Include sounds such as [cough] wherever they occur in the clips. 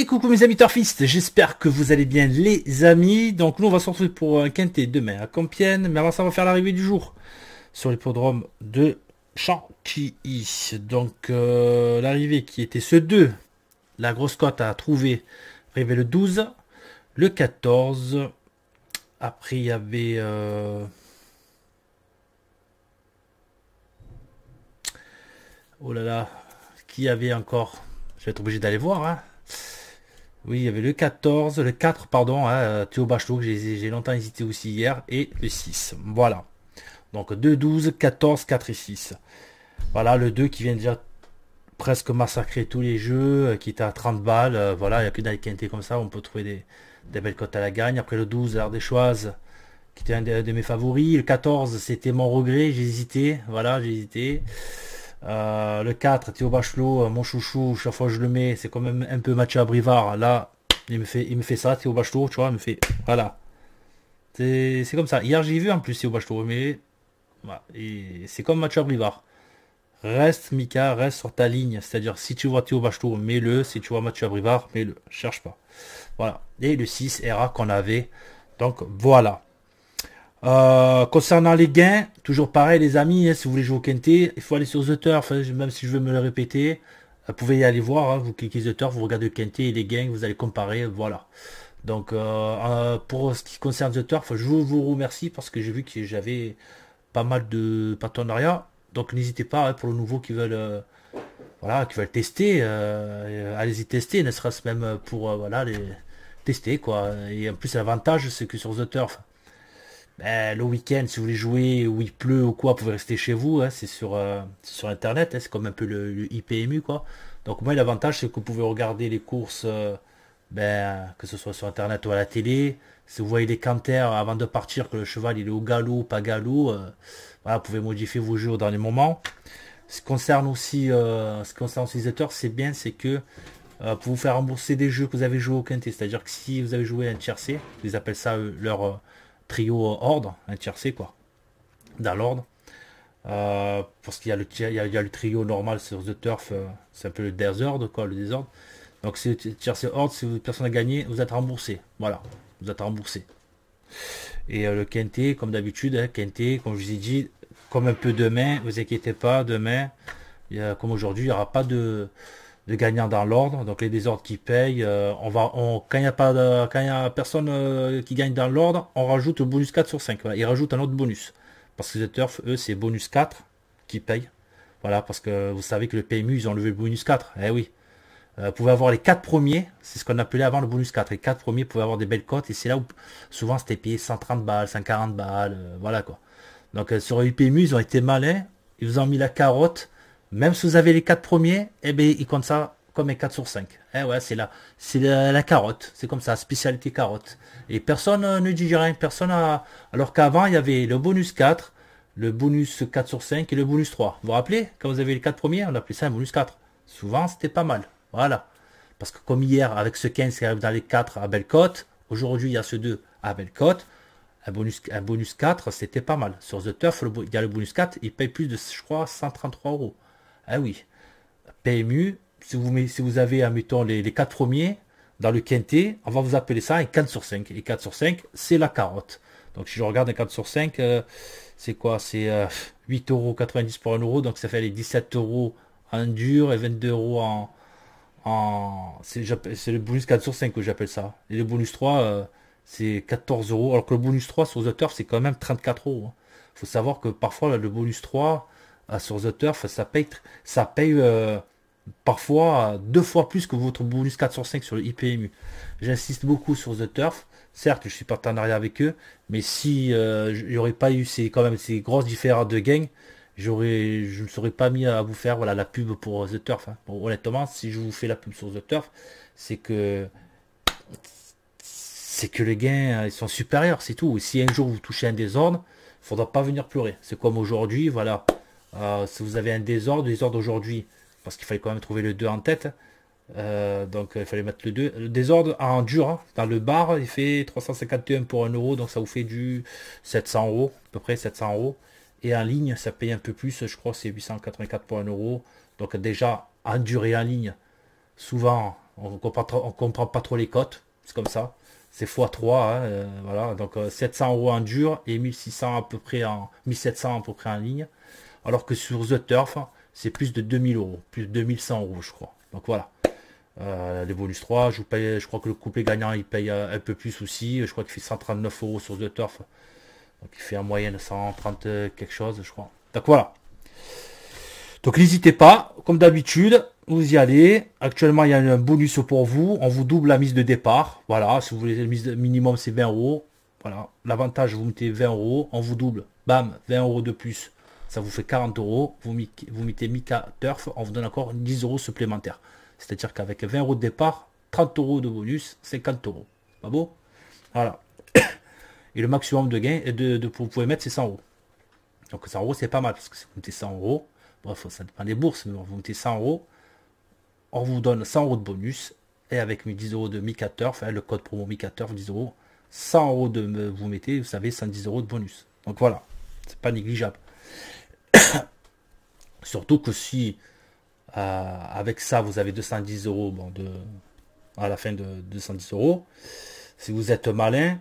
Et coucou mes amis turfistes, j'espère que vous allez bien les amis. Donc nous on va se retrouver pour un quintet demain à Compiègne, mais avant ça on va faire l'arrivée du jour sur l'hippodrome de Chantilly. Donc euh, l'arrivée qui était ce 2, la grosse cote a trouvé, arrivé le 12, le 14, après il y avait... Euh, oh là là, qui avait encore je vais être obligé d'aller voir. Hein. Oui, il y avait le 14, le 4, pardon, hein, euh, Théo Bachelot, j'ai longtemps hésité aussi hier, et le 6. Voilà. Donc 2, 12, 14, 4 et 6. Voilà, le 2 qui vient déjà presque massacrer tous les jeux, euh, qui était à 30 balles. Euh, voilà, il n'y a que dans les quintés comme ça, on peut trouver des, belles cotes à la gagne. Après le 12, l'Ardéchoise, qui était un de, mes favoris. Le 14, c'était mon regret, j'ai hésité. Voilà, j'ai hésité. Euh, le 4, Théo Bachelot, euh, mon chouchou, chaque fois je le mets, c'est quand même un peu Mathieu Abrivard. Là, il me fait, il me fait ça, Théo Bachelot, tu vois, il me fait. Voilà. C'est comme ça. Hier, j'ai vu en plus Théo Bachelot, mais. C'est comme Mathieu Abrivard. Reste, Mika, reste sur ta ligne. C'est-à-dire, si tu vois Théo Bachelot, mets-le. Si tu vois Mathieu Abrivard, mets-le. Cherche pas. Voilà. Et le 6, Era qu'on avait. Donc, voilà. Euh, concernant les gains, toujours pareil les amis, hein, si vous voulez jouer au Quintet, il faut aller sur The Turf, hein, même si je veux me le répéter, vous pouvez y aller voir, hein, vous cliquez The Turf, vous regardez le Quintet et les gains, vous allez comparer, voilà. Donc euh, euh, pour ce qui concerne The Turf, je vous remercie parce que j'ai vu que j'avais pas mal de partenariats, donc n'hésitez pas pour le nouveau qui veulent... voilà, qui veulent tester, allez-y tester, ne serait-ce même pour voilà, les tester quoi. Et en plus l'avantage c'est que sur The Turf, ben, le week-end, si vous voulez jouer où il pleut ou quoi, vous pouvez rester chez vous. Hein. c'est sur, euh, sur Internet, hein. c'est comme un peu le, IPMU. quoi. Donc moi, l'avantage, c'est que vous pouvez regarder les courses, euh, ben, que ce soit sur Internet ou à la télé. Si vous voyez les canters avant de partir, que le cheval il est au galop, pas galop, euh, vous pouvez modifier vos jeux dans les moments. Ce qui concerne aussi, ce les utilisateurs c'est bien, c'est que pour vous faire rembourser des jeux que vous avez joués au quintet, c'est-à-dire que si vous avez joué un tiercé, ils appellent ça leur trio ordre, un tiercé quoi, dans l'ordre. Euh, parce qu'il y, a le, le trio normal sur The Turf, euh, c'est un peu le désordre quoi, le désordre. Donc si le tiercé ordre, si personne a gagné, vous êtes remboursé. Voilà, vous êtes remboursé. Et euh, le quinté comme d'habitude, quinte, hein, comme je vous ai dit, comme un peu demain, vous inquiétez pas, demain, il comme aujourd'hui, il n'y aura pas de, de gagnants dans l'ordre. Donc les désordres qui payent, euh, on va, on, quand il n'y a pas de, quand y a personne euh, qui gagne dans l'ordre, on rajoute bonus 4 sur 5. il rajoute un autre bonus. Parce que les turf, eux, c'est bonus 4 qui paye. Voilà, parce que vous savez que le PMU, ils ont levé le bonus 4. Eh oui. Euh, vous pouvez avoir les 4 premiers, c'est ce qu'on appelait avant le bonus 4. Les 4 premiers pouvaient avoir des belles cotes, et c'est là où souvent c'était payé 130 balles, 140 balles, voilà quoi. Donc sur le PMU, ils ont été malins, ils vous ont mis la carotte, même si vous avez les 4 premiers, eh ben, ils comptent compte ça comme un 4 sur 5. Eh c'est la, carotte. C'est comme ça, spécialité carotte. Et personne euh, ne dit rien. Hein. Alors qu'avant, il y avait le bonus 4, le bonus 4 sur 5 et le bonus 3. Vous vous rappelez Quand vous avez les 4 premiers, on appelait ça un bonus 4. Souvent, c'était pas mal. Voilà. Parce que comme hier, avec ce 15 qui arrive dans les 4 à Bellecote, aujourd'hui, il y a ce 2 à Bellecote. Un un bonus 4, c'était pas mal. Sur The Turf, il y a le bonus 4, il paye plus de, je crois, 133 euros. Ah oui. PMU, si vous, avez, admettons, les, les quatre premiers dans le quintet, on va vous appeler ça un 4 sur 5. Et 4 sur 5, c'est la carotte. Donc si je regarde un 4 sur 5, euh, c'est quoi C'est euh, euros pour 1 euro. Donc ça fait les 17 euros en dur et 22 euros en. c'est le bonus 4 sur 5 que j'appelle ça. Et le bonus 3, euh, c'est 14 euros. Alors que le bonus 3 sur The Turf, c'est quand même 34 euros. Il hein. faut savoir que parfois, le bonus 3, sur The Turf, ça paye, ça paye euh, parfois deux fois plus que votre bonus 4 sur 5 sur le IPMU. J'insiste beaucoup sur The Turf. Certes, je suis partenariat avec eux, mais si euh, j'aurais pas eu ces, quand même ces grosses différences de gains, j'aurais, je ne serais pas mis à vous faire voilà, la pub pour The Turf. Hein. honnêtement, si je vous fais la pub sur The Turf, c'est que c'est que les gains euh, ils sont supérieurs, c'est tout. si un jour vous touchez un désordre, il faudra pas venir pleurer. C'est comme aujourd'hui, voilà, euh, si vous avez un désordre, désordre aujourd'hui, parce qu'il fallait quand même trouver le 2 en tête. Euh, donc euh, il fallait mettre le 2. Le désordre en dur, hein. dans le bar, il fait 351 pour 1 euro, donc ça vous fait du 700 euros, à peu près 700 euros. Et en ligne, ça paye un peu plus, je crois c'est 884 pour 1 Donc déjà, en dur et en ligne, souvent, on comprend, comprend pas trop les cotes, c'est comme ça. C'est x3, hein, voilà. Donc 700 euros en dur et 1600 à peu près en 1700 à peu près en ligne alors que sur The Turf, c'est plus de 2000 euros, plus de 2100 euros, je crois. Donc voilà. Euh, les bonus 3, je, paye, je crois que le couplet gagnant, il paye un peu plus aussi. Je crois qu'il fait 139 euros sur The Turf. Donc il fait en moyenne 130 quelque chose, je crois. Donc voilà. Donc n'hésitez pas, comme d'habitude, vous y allez. Actuellement, il y a un bonus pour vous. On vous double la mise de départ. Voilà, si vous voulez, la mise minimum, c'est 20 euros. Voilà, l'avantage, vous mettez 20 euros, on vous double. Bam, 20 euros de plus ça vous fait 40 euros, vous, mettez Mika Turf, on vous donne encore 10 euros supplémentaires. C'est-à-dire qu'avec 20 euros de départ, 30 euros de bonus, 50 euros. Pas beau Voilà. [coughs] Et le maximum de gains de, de, vous pouvez mettre, c'est 100 euros. Donc 100 euros, c'est pas mal, parce que si vous mettez 100 euros, bref, ça dépend des bourses, mais vous mettez 100 euros, on vous donne 100 euros de bonus, et avec mes 10 euros de Mika Turf, hein, le code promo Mika Turf, 10 euros, 100 euros de vous mettez, vous savez, 110 euros de bonus. Donc voilà, c'est pas négligeable. [coughs] Surtout que si euh, avec ça vous avez 210 euros bon, de, à la fin de 210 euros, si vous êtes malin,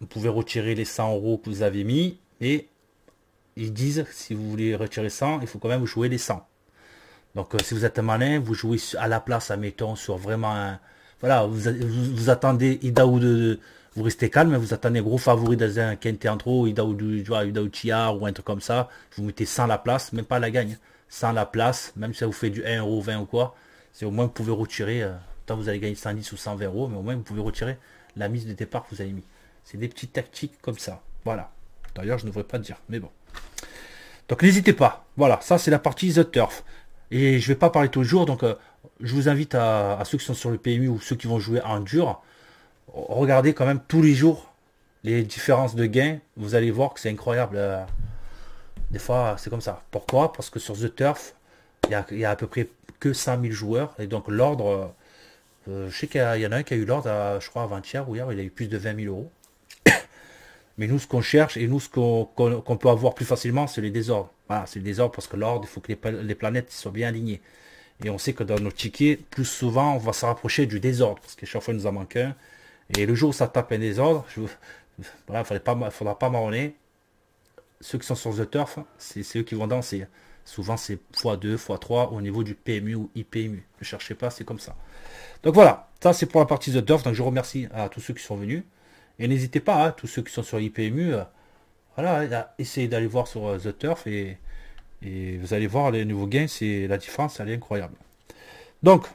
vous pouvez retirer les 100 euros que vous avez mis et ils disent si vous voulez retirer 100, il faut quand même vous jouer les 100. Donc euh, si vous êtes malin, vous jouez à la place, mettons sur vraiment un, Voilà, vous, vous, vous attendez Idaou de, vous restez calme, vous attendez gros favori dans un quinté en trop, Ida ou ou un truc comme ça, vous mettez sans la place, même pas la gagne, sans la place, même si ça vous fait du 1,20€ ou quoi, c'est au moins vous pouvez retirer, euh, tant vous allez gagner 110 ou 120 euros, mais au moins vous pouvez retirer la mise de départ que vous avez mis. C'est des petites tactiques comme ça, voilà. D'ailleurs, je ne devrais pas dire, mais bon. Donc n'hésitez pas, voilà, ça c'est la partie The Turf. Et je ne vais pas parler tout le jour, donc euh, je vous invite à, à, ceux qui sont sur le PMU ou ceux qui vont jouer en dur, regardez quand même tous les jours les différences de gains. Vous allez voir que c'est incroyable. Euh, des fois, c'est comme ça. Pourquoi Parce que sur The Turf, il y a, à peu près que 000 joueurs. Et donc l'ordre, euh, je sais qu'il y en a un qui a eu l'ordre, je crois, avant-hier ou hier, il a eu plus de 20 000 euros. [coughs] Mais nous, ce qu'on cherche et nous, ce qu'on peut avoir plus facilement, c'est les désordres. Voilà, c'est le désordre parce que l'ordre, il faut que les, planètes soient bien alignées. Et on sait que dans nos tickets, plus souvent, on va se rapprocher du désordre parce que chaque fois, il nous en manque un. Et le jour où ça tape un désordre, je... ne faudra pas marronner. Ceux qui sont sur The Turf, c'est eux qui vont danser. Souvent, c'est x2, x3 au niveau du PMU ou IPMU. Ne cherchez pas, c'est comme ça. Donc voilà, ça c'est pour la partie The Turf. Donc je remercie à euh, tous ceux qui sont venus. Et n'hésitez pas, hein, tous ceux qui sont sur IPMU, euh, voilà, essayez d'aller voir sur euh, The Turf et, vous allez voir les nouveaux gains, c'est la différence, elle est incroyable. Donc,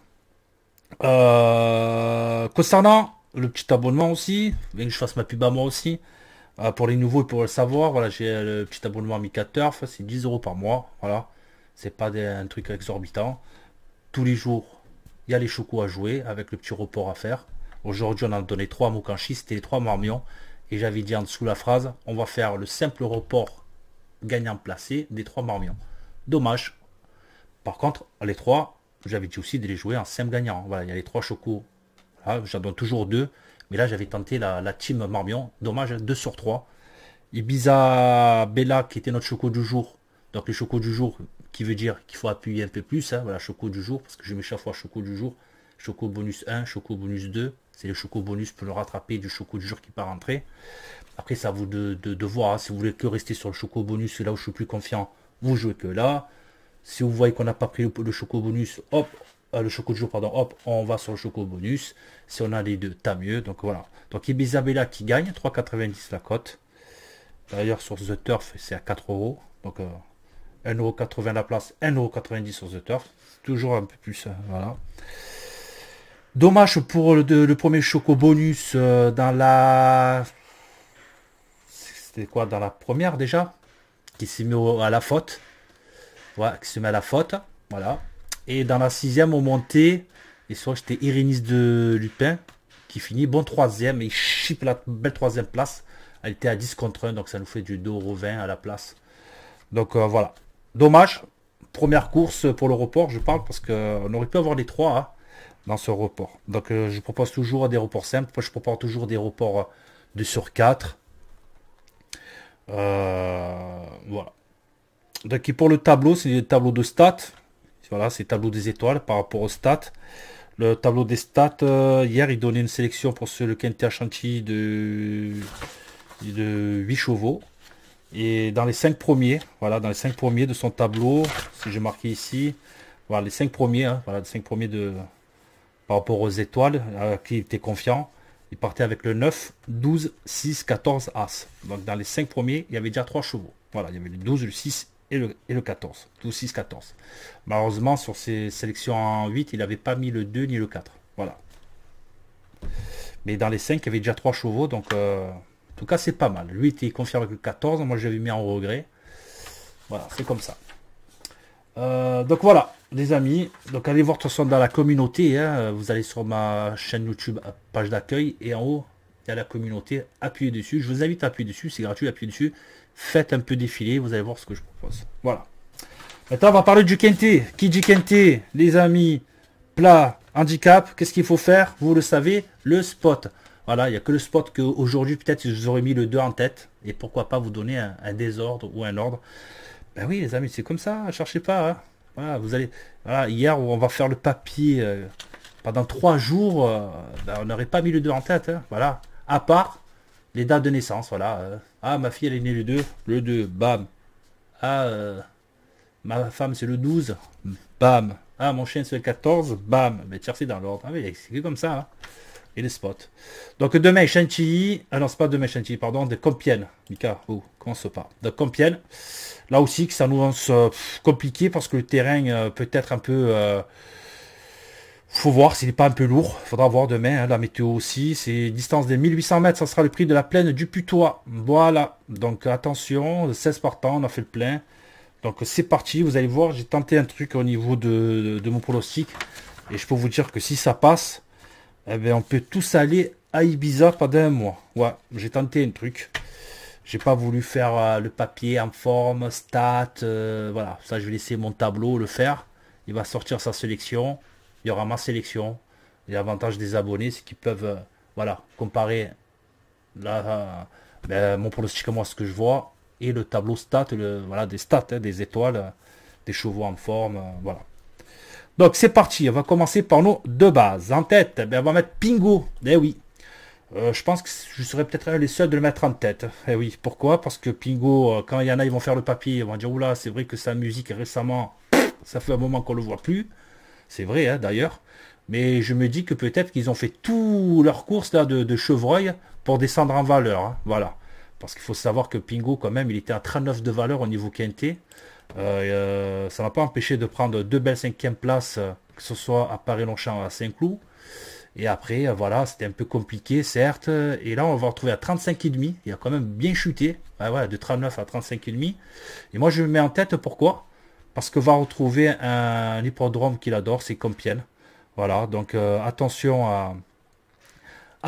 concernant le petit abonnement aussi, et que je fasse ma pub à moi aussi. Euh, pour les nouveaux, et pour le savoir. Voilà, j'ai euh, le petit abonnement Amica Turf, c'est 10 euros par mois. Voilà, c'est pas un truc exorbitant. Tous les jours, il y a les chocos à jouer avec le petit report à faire. Aujourd'hui, on a donné 3 à c'était les 3 marmions. Et j'avais dit en dessous la phrase on va faire le simple report gagnant placé des 3 marmions. Dommage. Par contre, les 3, j'avais dit aussi de les jouer en simple gagnant. Voilà, il y a les 3 chocos ah, j'en donne toujours deux. Mais là, j'avais tenté la, team Marmion. Dommage, 2 sur 3. Ibiza Bella, qui était notre choco du jour. Donc le choco du jour, qui veut dire qu'il faut appuyer un peu plus. Hein, voilà, choco du jour, parce que je mets chaque fois choco du jour. Choco bonus 1, choco bonus 2. C'est le choco bonus pour le rattraper du choco du jour qui part entrer. Après, ça vous de, de, voir. Hein. si vous voulez que rester sur le choco bonus, là où je suis plus confiant, vous jouez que là. Si vous voyez qu'on n'a pas pris le, le choco bonus, hop, euh, le choco du jour, pardon, hop, on va sur le choco bonus. Si on a les deux, tant mieux. Donc voilà. Donc Isabella qui gagne, 3,90 la cote. D'ailleurs, sur The Turf, c'est à 4 euros. Donc 1,80 euh, la place, 1,90 sur The Turf. Toujours un peu plus, euh, voilà. Dommage pour le, premier choco bonus dans la... C'était quoi Dans la première déjà Qui s'est mis à la faute. voilà, qui se met à la faute. Voilà. Et dans la sixième, on montait. Et soit j'étais Irénis de Lupin, qui finit bon troisième. Et il chip la belle troisième place. Elle était à 10 contre 1, donc ça nous fait du 2 au 20 à la place. Donc euh, voilà. Dommage. Première course pour le report, je parle, parce qu'on aurait pu avoir les 3 hein, dans ce report. Donc euh, je propose toujours des reports simples. je propose toujours des reports euh, de sur 4. voilà. Donc pour le tableau, c'est le tableau de stats. Voilà, c'est tableau des étoiles par rapport aux stats. Le tableau des stats, euh, hier, il donnait une sélection pour ce, le Quintet Chantilly de, de 8 chevaux. Et dans les 5 premiers, voilà, dans les 5 premiers de son tableau, si j'ai marqué ici, voilà, les 5 premiers, hein, voilà, les 5 premiers de, par rapport aux étoiles, qui il était confiant, il partait avec le 9, 12, 6, 14, As. Donc dans les 5 premiers, il y avait déjà 3 chevaux. Voilà, il y avait le 12, le 6 et le, 14. Tout 6-14. Malheureusement, sur ces sélections en 8, il n'avait pas mis le 2 ni le 4. Voilà. Mais dans les 5, il y avait déjà trois chevaux. Donc, euh, en tout cas, c'est pas mal. Lui était confirmé que le 14. Moi, j'avais mis en regret. Voilà, c'est comme ça. Euh, donc voilà, les amis. Donc allez voir de toute dans la communauté. Hein, vous allez sur ma chaîne YouTube, page d'accueil. Et en haut, il y a la communauté. Appuyez dessus. Je vous invite à appuyer dessus. C'est gratuit, appuyez dessus. Faites un peu défiler, vous allez voir ce que je propose. Voilà. Maintenant, on va parler du Kenté. Qui dit Kenté, les amis, plat, handicap, qu'est-ce qu'il faut faire Vous le savez, le spot. Voilà, il n'y a que le spot qu'aujourd'hui, peut-être, je vous aurais mis le 2 en tête. Et pourquoi pas vous donner un, désordre ou un ordre. Ben oui, les amis, c'est comme ça, hein, cherchez pas. Hein. Voilà, vous allez. Voilà, hier, on va faire le papier. Euh, pendant trois jours, euh, ben, on n'aurait pas mis le 2 en tête. Hein. Voilà. À part les dates de naissance, voilà. Euh, ah, ma fille, elle est née le 2. Le 2, bam. Ah, euh, ma femme, c'est le 12. Bam. Ah, mon chien, c'est le 14. Bam. Mais tiens, c'est dans l'ordre. Ah, mais c'est comme ça. Hein. Et les spots. Donc demain, Chantilly. Ah non, c'est pas demain, Chantilly, pardon. De Compiègne. Mika, oh, comment se pas. De Compiègne. Là aussi, que ça nous lance euh, compliqué parce que le terrain euh, peut être un peu faut voir s'il n'est pas un peu lourd. il Faudra voir demain, hein, la météo aussi. C'est distance des 1800 mètres, ça sera le prix de la plaine du Putois. Voilà, donc attention, 16 partant on a fait le plein. Donc c'est parti, vous allez voir, j'ai tenté un truc au niveau de, mon pronostic. Et je peux vous dire que si ça passe, eh ben, on peut tous aller à Ibiza pendant un mois. Ouais, j'ai tenté un truc. J'ai pas voulu faire euh, le papier en forme, stat. Euh, voilà. Ça, je vais laisser mon tableau le faire. Il va sortir sa sélection il y aura ma sélection. L'avantage des abonnés, c'est qu'ils peuvent euh, voilà, comparer ben, mon pronostic à moi, ce que je vois, et le tableau stat, le, voilà, des stats, hein, des étoiles, euh, des chevaux en forme, euh, voilà. Donc c'est parti, on va commencer par nos deux bases. En tête, ben, on va mettre Pingo, eh oui. je pense que je serais peut-être un des seuls de le mettre en tête. Eh oui, pourquoi Parce que Pingo, quand il y en a, ils vont faire le papier, ils vont dire, oula, c'est vrai que sa musique récemment, ça fait un moment qu'on ne le voit plus. C'est vrai, hein, d'ailleurs. Mais je me dis que peut-être qu'ils ont fait tout leur course là, de, chevreuil pour descendre en valeur. Hein, voilà. Parce qu'il faut savoir que Pingo, quand même, il était à 39 de valeur au niveau quintet. Euh, euh, ça n'a pas empêché de prendre deux belles cinquièmes places, euh, que ce soit à Paris-Longchamp à Saint-Cloud. Et après, voilà, c'était un peu compliqué, certes. Et là, on va retrouver à 35,5. Il a quand même bien chuté. voilà, de 39 à 35,5. Et moi, je me mets en tête, pourquoi parce que va retrouver un, hippodrome qu'il adore, c'est Compiègne. Voilà, donc euh, attention à,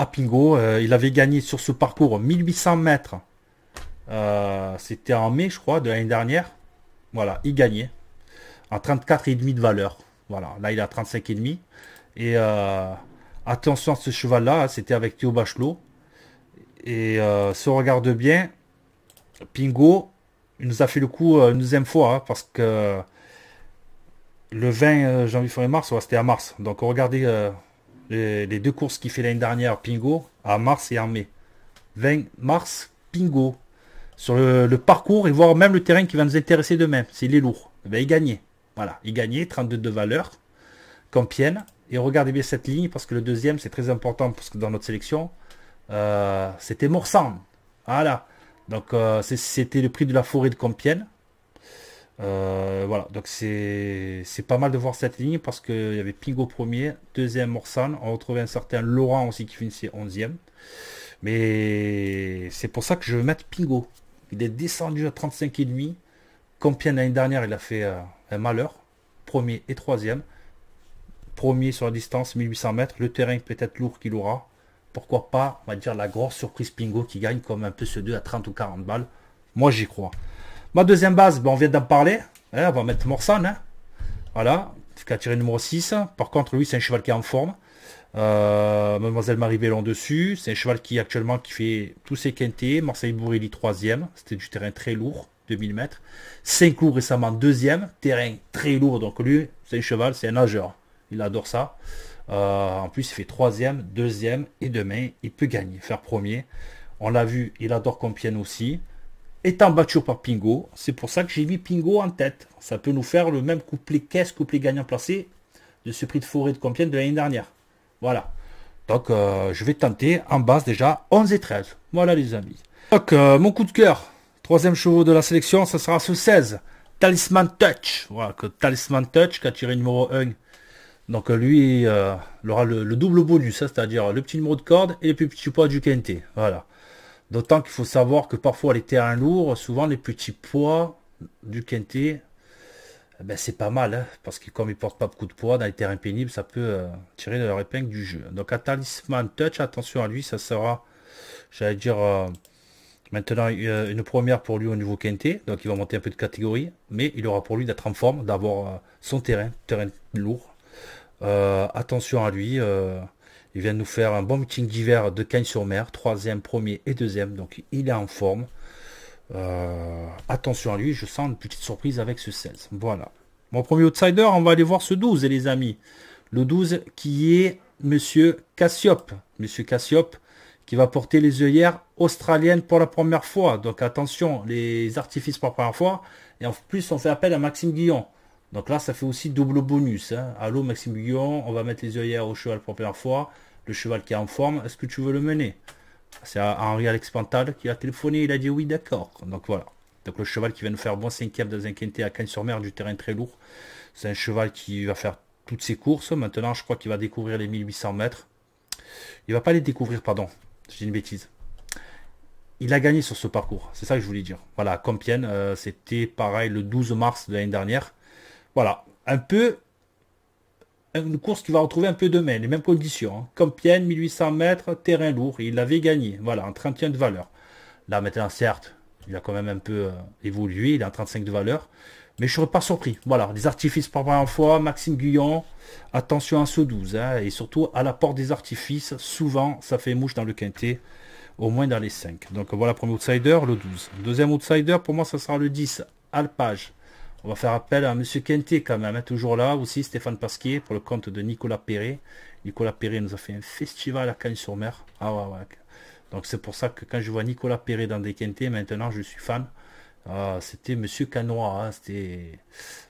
Pingo. Euh, il avait gagné sur ce parcours 1800 mètres. Euh, c'était en mai, je crois, de l'année dernière. Voilà, il gagnait. En 34,5 de valeur. Voilà, là il est à 35,5. Et attention à ce cheval-là. Hein, c'était avec Théo Bachelot. Et se regarde bien. Pingo, il nous a fait le coup euh, une deuxième fois, hein, parce que le 20 euh, janvier, février, mars, c'était à mars. Donc regardez euh, les, deux courses qu'il fait l'année dernière, Pingo, à mars et en mai. 20 mars, Pingo. Sur le, parcours et voir même le terrain qui va nous intéresser demain, s'il est lourd. Eh ben, il gagnait. Voilà, il gagnait, 32 de valeur, Compiègne. Et regardez bien cette ligne, parce que le deuxième, c'est très important parce que dans notre sélection, c'était Morsan. Voilà. Donc euh, c'était le prix de la forêt de Compiègne. Euh, voilà, donc c'est pas mal de voir cette ligne parce qu'il y avait Pingo premier, deuxième Morsan, on retrouvait un certain Laurent aussi qui finissait 11e. Mais c'est pour ça que je veux mettre Pingo. Il est descendu à 35,5. Compiègne l'année dernière, il a fait euh, un malheur. Premier et troisième. Premier sur la distance, 1800 mètres. Le terrain peut-être lourd qu'il aura pourquoi pas, on va dire, la grosse surprise Pingo qui gagne comme un peu ce 2 à 30 ou 40 balles. Moi, j'y crois. Ma deuxième base, ben, on vient d'en parler. Hein, on va mettre Morsan. Hein. Voilà, qui a tiré numéro 6. Par contre, lui, c'est un cheval qui est en forme. Euh, Mademoiselle Marie Bellon dessus. C'est un cheval qui actuellement qui fait tous ses quintés. Marseille bourrilly 3 C'était du terrain très lourd, 2000 mètres. Cinq cloud récemment deuxième, Terrain très lourd. Donc lui, c'est un cheval, c'est un nageur. Il adore ça. Euh, en plus, il fait troisième, deuxième et demain, il peut gagner, faire premier. On l'a vu, il adore Compiègne aussi. Étant battu par Pingo, c'est pour ça que j'ai vu Pingo en tête. Ça peut nous faire le même couplet caisse, couplet gagnant placé de ce prix de forêt de Compiègne de l'année dernière. Voilà. Donc euh, je vais tenter en base déjà 11 et 13. Voilà les amis. Donc euh, mon coup de cœur, troisième chevaux de la sélection, ce sera ce 16. Talisman Touch. Voilà, que Talisman Touch qui a tiré numéro 1 donc euh, lui, il euh, aura le, double bonus, hein, c'est-à-dire le petit numéro de corde et le petit poids du quintet. Voilà. D'autant qu'il faut savoir que parfois les terrains lourds, souvent les petits poids du quintet, eh ben c'est pas mal, hein, parce que comme ils porte pas beaucoup de poids dans les terrains pénibles, ça peut euh, tirer de leur épingle du jeu. Donc à Touch, attention à lui, ça sera, j'allais dire, maintenant une première pour lui au niveau quintet, donc il va monter un peu de catégorie, mais il aura pour lui d'être en forme, d'avoir son terrain, terrain lourd, euh, attention à lui. Euh, il vient de nous faire un bon meeting d'hiver de Cagnes-sur-Mer, troisième, premier et deuxième. Donc il est en forme. Euh, attention à lui, je sens une petite surprise avec ce 16. Voilà. Mon premier outsider, on va aller voir ce 12, les amis. Le 12 qui est Monsieur Cassiope. Monsieur Cassiope qui va porter les œillères australiennes pour la première fois. Donc attention, les artifices pour la première fois. Et en plus, on fait appel à Maxime Guillon. Donc là, ça fait aussi double bonus. Hein. Allô, Maxime Guillon, on va mettre les œillères au cheval pour la première fois. Le cheval qui est en forme, est-ce que tu veux le mener C'est Henri Alex Pantal qui a téléphoné, il a dit oui, d'accord. Donc voilà. Donc le cheval qui va nous faire bon cinquième dans un quintet à Cagnes-sur-Mer du terrain très lourd. C'est un cheval qui va faire toutes ses courses. Maintenant, je crois qu'il va découvrir les 1800 mètres. Il va pas les découvrir, pardon. C'est une bêtise il a gagné sur ce parcours. C'est ça que je voulais dire. Voilà, Compiègne, euh, c'était pareil le 12 mars de l'année dernière. Voilà, un peu une course qui va retrouver un peu demain les mêmes conditions. Hein. 1800 mètres, terrain lourd, il l'avait gagné. Voilà, en 31 de valeur. Là, maintenant, certes, il a quand même un peu euh, évolué, il est en 35 de valeur. Mais je ne serais pas surpris. Voilà, les artifices la première fois, Maxime Guyon, attention à ce 12. Hein, et surtout, à la porte des artifices, souvent, ça fait mouche dans le quintet, au moins dans les 5. Donc voilà, premier outsider, le 12. Deuxième outsider, pour moi, ça sera le 10, Alpage. On va faire appel à Monsieur Quintet quand même, hein, toujours là aussi, Stéphane Pasquier, pour le compte de Nicolas Perret. Nicolas Perret nous a fait un festival à Cagnes-sur-Mer. Ah ouais, ouais. Donc c'est pour ça que quand je vois Nicolas Perret dans des Quintets, maintenant je suis fan. Ah, c'était Monsieur Canois, hein, c'était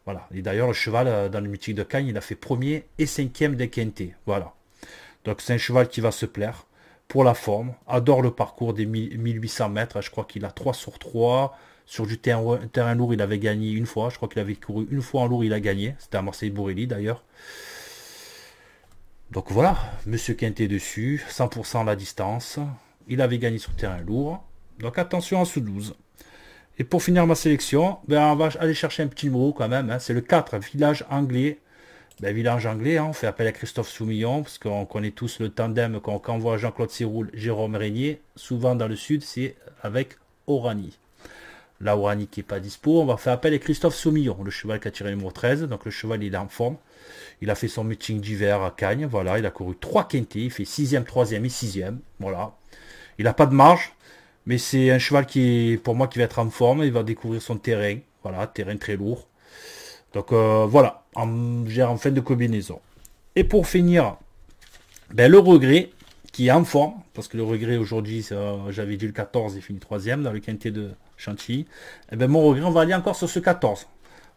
voilà. Et d'ailleurs le cheval euh, dans le mythique de Cagnes, il a fait premier et cinquième des Quintets. Voilà. Donc c'est un cheval qui va se plaire pour la forme. Adore le parcours des 1800 mètres. Je crois qu'il a 3 sur 3. Sur du terrain, lourd, il avait gagné une fois. Je crois qu'il avait couru une fois en lourd, il a gagné. C'était à Marseille-Bourrelli d'ailleurs. Donc voilà, Monsieur Quintet dessus, 100% la distance. Il avait gagné sur terrain lourd. Donc attention en sous-12. Et pour finir ma sélection, ben, on va aller chercher un petit numéro quand même. Hein. C'est le 4, village anglais. Ben, village anglais, hein, on fait appel à Christophe Soumillon, parce qu'on connaît tous le tandem qu'on voit Jean-Claude Siroul, Jérôme Régnier. Souvent dans le sud, c'est avec Orani où qui n'est pas dispo. On va faire appel à Christophe Soumillon, le cheval qui a tiré le numéro 13. Donc le cheval il est en forme. Il a fait son meeting d'hiver à Cagnes. Voilà, il a couru trois quintés. Il fait 6e, 3 et 6e. Voilà. Il n'a pas de marge. Mais c'est un cheval qui est pour moi qui va être en forme. Il va découvrir son terrain. Voilà, terrain très lourd. Donc euh, voilà, en, en fin de combinaison. Et pour finir, ben, le regret, qui est en forme, parce que le regret aujourd'hui, j'avais dit le 14, il finit troisième dans le quintet de, Chantilly. Eh bien, mon regret, on va aller encore sur ce 14.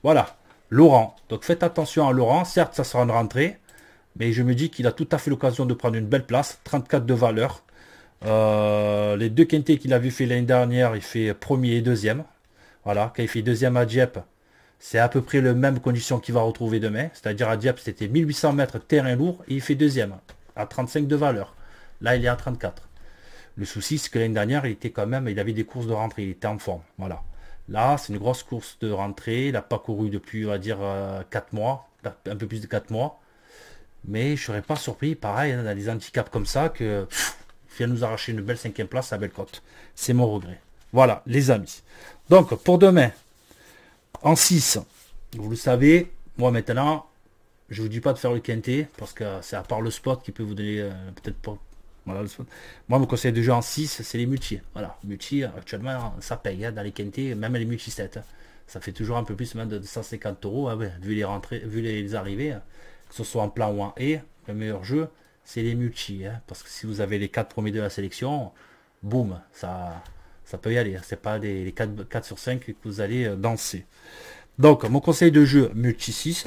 Voilà, Laurent. Donc faites attention à Laurent. Certes, ça sera une rentrée, mais je me dis qu'il a tout à fait l'occasion de prendre une belle place. 34 de valeur. Euh, les deux quintés qu'il vu fait l'année dernière, il fait premier et deuxième. Voilà, quand il fait deuxième à Dieppe, c'est à peu près le même condition qu'il va retrouver demain. C'est-à-dire à Dieppe, c'était 1800 mètres terrain lourd et il fait deuxième à 35 de valeur. Là, il est à 34. Le souci, c'est que l'année dernière, il était quand même, il avait des courses de rentrée, il était en forme. Voilà. Là, c'est une grosse course de rentrée. Il n'a pas couru depuis, on va dire, 4 euh, mois, un peu plus de 4 mois. Mais je serais pas surpris, pareil, hein, dans des handicaps comme ça, que vient nous arracher une belle cinquième place à Bellecote. C'est mon regret. Voilà, les amis. Donc, pour demain, en 6, vous le savez, moi maintenant, je vous dis pas de faire le quintet, parce que c'est à part le spot qui peut vous donner euh, peut-être pas. Moi, mon conseil de jeu en 6, c'est les multi. Voilà, multi, actuellement, ça paye hein, dans les quintés, même les multi 7. Hein. Ça fait toujours un peu plus même de 150 euros, hein, vu les rentrées, vu les arrivées, que ce soit en plan ou en et, le meilleur jeu, c'est les multi. parce que si vous avez les 4 premiers de la sélection, boum, ça, ça peut y aller. C'est pas les, 4, 4, sur 5 que vous allez euh, danser. Donc, mon conseil de jeu, multi 6,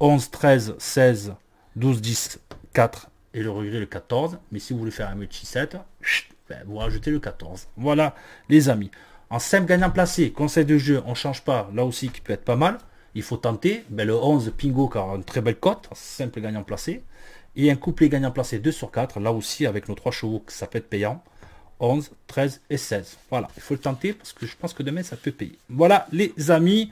11, 13, 16, 12, 10, 4 et le regret le 14. Mais si vous voulez faire un multi 7, ben, vous rajoutez le 14. Voilà les amis. En simple gagnant placé, conseil de jeu, on change pas, là aussi qui peut être pas mal. Il faut tenter. Ben, le 11 Pingo qui a une très belle cote, simple gagnant placé. Et un couplet gagnant placé 2 sur 4, là aussi avec nos 3 chevaux, ça peut être payant. 11, 13 et 16. Voilà, il faut le tenter parce que je pense que demain ça peut payer. Voilà les amis,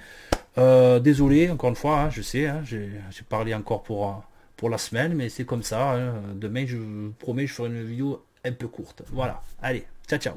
euh, désolé encore une fois, hein, je sais, hein, j'ai parlé encore pour... Euh, pour la semaine, mais c'est comme ça. Hein. Demain, je vous promets, je ferai une vidéo un peu courte. Voilà. Allez, ciao, ciao.